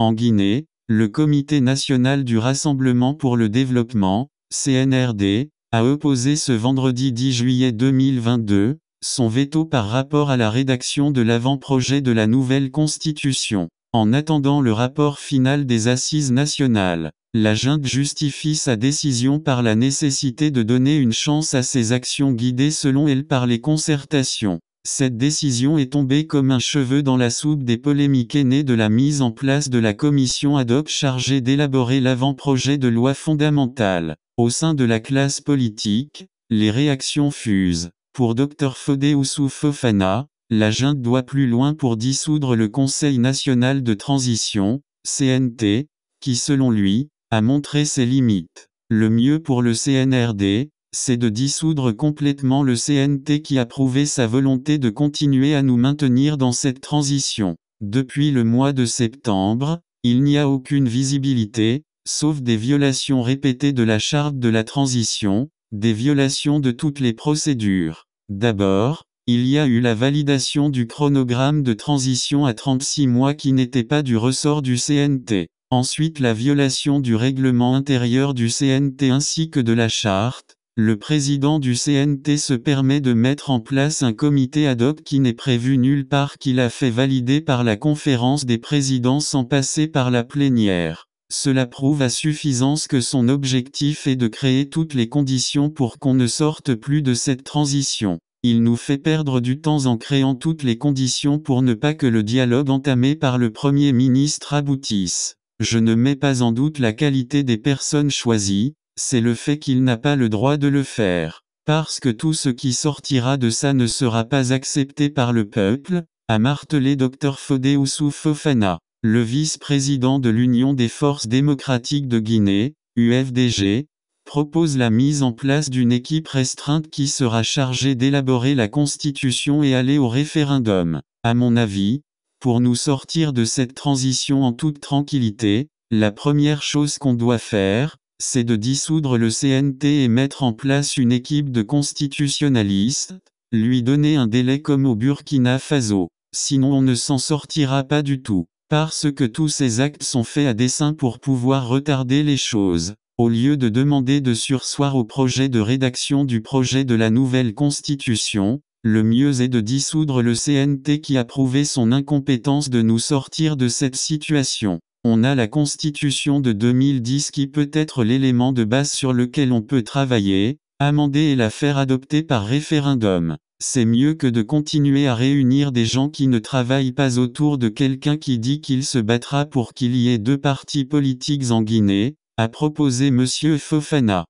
En Guinée, le Comité national du Rassemblement pour le développement, CNRD, a opposé ce vendredi 10 juillet 2022 son veto par rapport à la rédaction de l'avant-projet de la nouvelle constitution. En attendant le rapport final des assises nationales, la junte justifie sa décision par la nécessité de donner une chance à ses actions guidées selon elle par les concertations. Cette décision est tombée comme un cheveu dans la soupe des polémiques aînées de la mise en place de la commission ad hoc chargée d'élaborer l'avant-projet de loi fondamentale. Au sein de la classe politique, les réactions fusent. Pour Dr Fodé Oussou Fofana, la junte doit plus loin pour dissoudre le Conseil national de transition, CNT, qui selon lui, a montré ses limites. Le mieux pour le CNRD, c'est de dissoudre complètement le CNT qui a prouvé sa volonté de continuer à nous maintenir dans cette transition. Depuis le mois de septembre, il n'y a aucune visibilité, sauf des violations répétées de la charte de la transition, des violations de toutes les procédures. D'abord, il y a eu la validation du chronogramme de transition à 36 mois qui n'était pas du ressort du CNT. Ensuite la violation du règlement intérieur du CNT ainsi que de la charte, le président du CNT se permet de mettre en place un comité ad hoc qui n'est prévu nulle part qu'il a fait valider par la conférence des présidents sans passer par la plénière. Cela prouve à suffisance que son objectif est de créer toutes les conditions pour qu'on ne sorte plus de cette transition. Il nous fait perdre du temps en créant toutes les conditions pour ne pas que le dialogue entamé par le Premier ministre aboutisse. Je ne mets pas en doute la qualité des personnes choisies, c'est le fait qu'il n'a pas le droit de le faire. Parce que tout ce qui sortira de ça ne sera pas accepté par le peuple, a martelé Dr Fodé Oussou Fofana, le vice-président de l'Union des forces démocratiques de Guinée, UFDG, propose la mise en place d'une équipe restreinte qui sera chargée d'élaborer la constitution et aller au référendum. À mon avis, pour nous sortir de cette transition en toute tranquillité, la première chose qu'on doit faire, c'est de dissoudre le CNT et mettre en place une équipe de constitutionnalistes, lui donner un délai comme au Burkina Faso. Sinon on ne s'en sortira pas du tout, parce que tous ces actes sont faits à dessein pour pouvoir retarder les choses. Au lieu de demander de sursoir au projet de rédaction du projet de la nouvelle constitution, le mieux est de dissoudre le CNT qui a prouvé son incompétence de nous sortir de cette situation on a la Constitution de 2010 qui peut être l'élément de base sur lequel on peut travailler, amender et la faire adopter par référendum. C'est mieux que de continuer à réunir des gens qui ne travaillent pas autour de quelqu'un qui dit qu'il se battra pour qu'il y ait deux partis politiques en Guinée, a proposé M. Fofana.